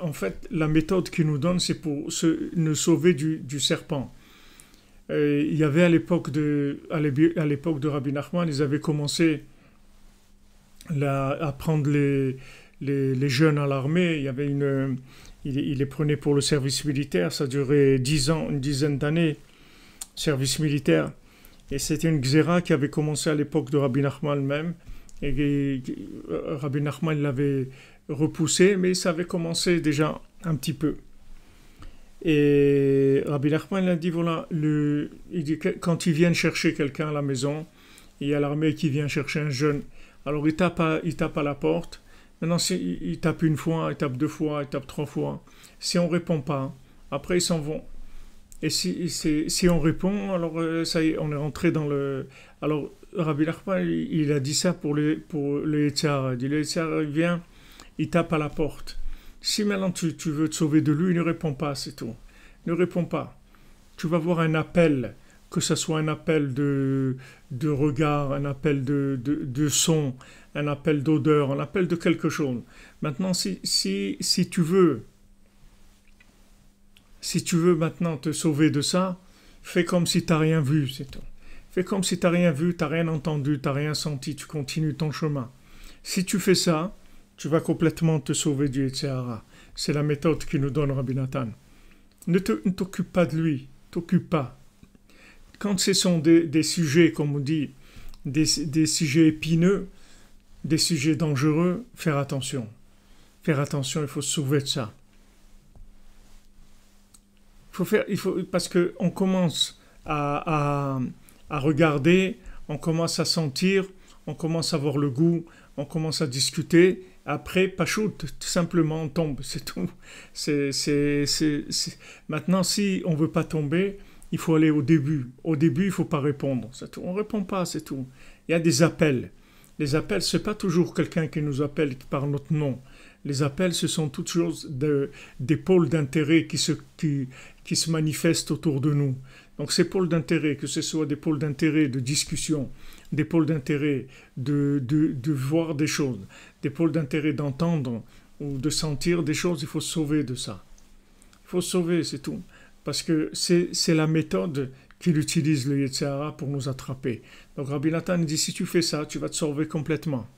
En fait, la méthode qu'il nous donne, c'est pour se, nous sauver du, serpent. Euh, il y avait à l'époque de, à l'époque de Rabbi Nachman, ils avaient commencé à prendre les, jeunes à l'armée. Il y avait une, il, les prenait pour le service militaire. Ça durait dix ans, une dizaine d'années, service militaire. Et c'était une xéra qui avait commencé à l'époque de Rabbi Nachman même et euh, Rabbi Nachman l'avait repoussé, mais ça avait commencé déjà un petit peu. Et Rabbi Nachman a dit voilà, le, quand ils viennent chercher quelqu'un à la maison, il y a l'armée qui vient chercher un jeune. Alors il tape à, il tape à la porte. Maintenant, il, il tape une fois, il tape deux fois, il tape trois fois. Si on répond pas, après ils s'en vont. Et si, on répond, alors euh, ça est, on est rentré dans le. Alors, Rabbi Lachman, il a dit ça pour le, pour le Il dit le vient, il tape à la porte. Si maintenant tu, veux te sauver de lui, il ne répond pas, c'est tout. Ne réponds pas. Tu vas voir un appel, que ce soit un appel de, de regard, un appel de, de, son, un appel d'odeur, un appel de quelque chose. Maintenant, si, si, si tu veux si tu veux maintenant te sauver de ça, fais comme si tu t'as rien vu, c'est tout. Fais comme si tu t'as rien vu, tu t'as rien entendu, t'as rien senti, tu continues ton chemin. Si tu fais ça, tu vas complètement te sauver du etc. C'est la méthode qui nous donne Rabbi Nathan. Ne t'occupe pas de lui, t'occupe pas. Quand ce sont des, sujets, comme on dit, des, des sujets épineux, des sujets dangereux, faire attention. Faire attention, il faut se sauver de ça faut faire, il faut, parce qu'on commence à, regarder, on commence à sentir, on commence à avoir le goût, on commence à discuter. Après, pas pachoute, tout simplement, on tombe, c'est tout. C'est, c'est, c'est, Maintenant, si on veut pas tomber, il faut aller au début. Au début, il faut pas répondre, c'est tout. On répond pas, c'est tout. Il y a des appels. Les appels, c'est pas toujours quelqu'un qui nous appelle par notre nom. Les appels, ce sont toutes choses de, des pôles d'intérêt qui se, qui, se manifestent autour de nous. Donc ces pôles d'intérêt, que ce soit des pôles d'intérêt de discussion, des pôles d'intérêt de, de, voir des choses, des pôles d'intérêt d'entendre ou de sentir des choses, il faut sauver de ça. Il faut sauver, c'est tout. Parce que c'est la méthode qu'il utilise le Yetzirah pour nous attraper. Donc Rabbi Nathan dit, si tu fais ça, tu vas te sauver complètement.